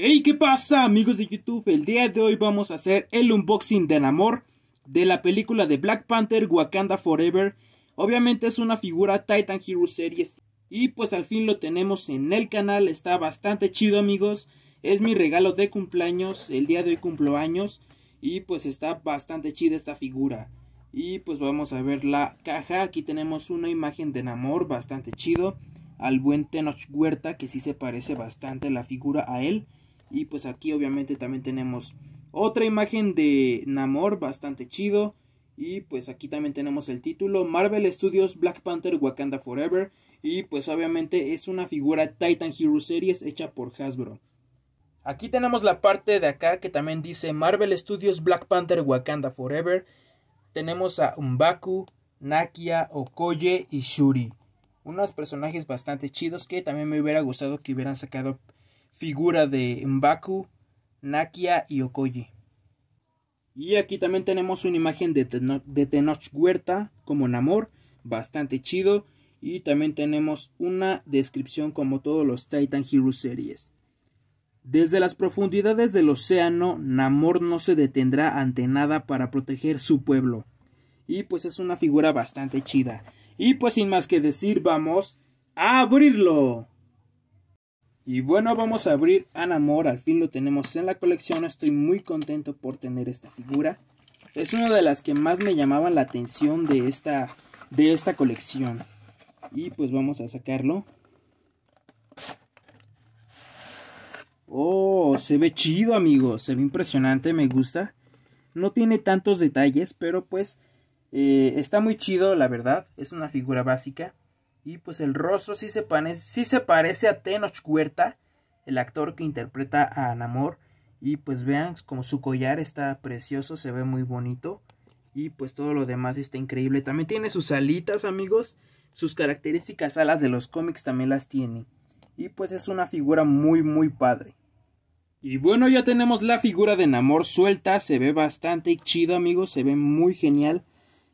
Hey, ¿qué pasa amigos de YouTube? El día de hoy vamos a hacer el unboxing de Namor de la película de Black Panther Wakanda Forever. Obviamente es una figura Titan Hero Series y pues al fin lo tenemos en el canal, está bastante chido amigos. Es mi regalo de cumpleaños, el día de hoy cumplo años y pues está bastante chida esta figura. Y pues vamos a ver la caja, aquí tenemos una imagen de Namor bastante chido. Al buen Tenoch Huerta que sí se parece bastante la figura a él y pues aquí obviamente también tenemos otra imagen de Namor bastante chido. Y pues aquí también tenemos el título Marvel Studios Black Panther Wakanda Forever. Y pues obviamente es una figura Titan Hero Series hecha por Hasbro. Aquí tenemos la parte de acá que también dice Marvel Studios Black Panther Wakanda Forever. Tenemos a Umbaku, Nakia, Okoye y Shuri. Unos personajes bastante chidos que también me hubiera gustado que hubieran sacado figura de Mbaku, Nakia y Okoye. Y aquí también tenemos una imagen de, Tenoch Huerta como Namor, bastante chido. Y también tenemos una descripción como todos los Titan Hero series. Desde las profundidades del océano, Namor no se detendrá ante nada para proteger su pueblo. Y pues es una figura bastante chida. Y pues sin más que decir, vamos a abrirlo. Y bueno, vamos a abrir Anamor, al fin lo tenemos en la colección, estoy muy contento por tener esta figura. Es una de las que más me llamaban la atención de esta, de esta colección. Y pues vamos a sacarlo. Oh, se ve chido amigos, se ve impresionante, me gusta. No tiene tantos detalles, pero pues eh, está muy chido la verdad, es una figura básica. Y pues el rostro sí se, parece, sí se parece a Tenoch Huerta, el actor que interpreta a Namor. Y pues vean, como su collar está precioso, se ve muy bonito. Y pues todo lo demás está increíble. También tiene sus alitas, amigos. Sus características alas de los cómics también las tiene. Y pues es una figura muy, muy padre. Y bueno, ya tenemos la figura de Namor suelta. Se ve bastante chida, amigos. Se ve muy genial.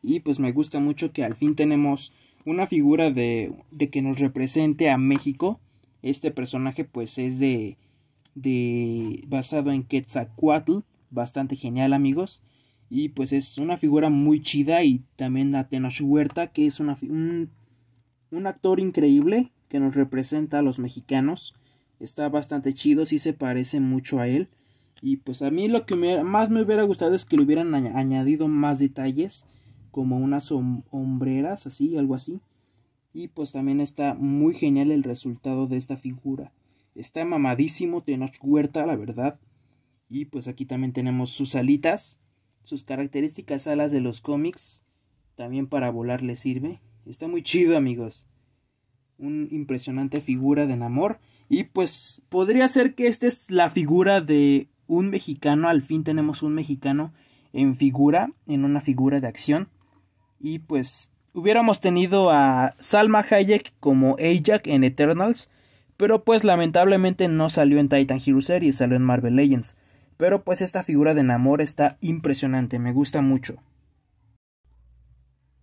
Y pues me gusta mucho que al fin tenemos una figura de, de que nos represente a México. Este personaje pues es de, de basado en Quetzalcoatl, bastante genial amigos. Y pues es una figura muy chida y también a Huerta que es una, un, un actor increíble que nos representa a los mexicanos. Está bastante chido, sí se parece mucho a él. Y pues a mí lo que más me hubiera gustado es que le hubieran añadido más detalles como unas hombreras, así, algo así. Y pues también está muy genial el resultado de esta figura. Está mamadísimo Tenoch Huerta, la verdad. Y pues aquí también tenemos sus alitas, sus características alas de los cómics. También para volar le sirve. Está muy chido, amigos. Un impresionante figura de enamor Y pues podría ser que esta es la figura de un mexicano. Al fin tenemos un mexicano en figura, en una figura de acción. Y pues hubiéramos tenido a Salma Hayek como Ajak en Eternals, pero pues lamentablemente no salió en Titan Hero Series, salió en Marvel Legends. Pero pues esta figura de Namor está impresionante, me gusta mucho.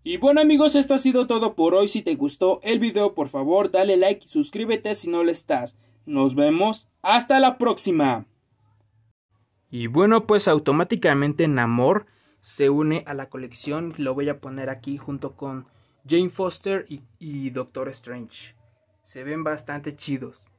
Y bueno amigos, esto ha sido todo por hoy. Si te gustó el video, por favor, dale like y suscríbete si no lo estás. Nos vemos hasta la próxima. Y bueno, pues automáticamente Namor se une a la colección. Lo voy a poner aquí junto con Jane Foster y, Doctor Strange. Se ven bastante chidos.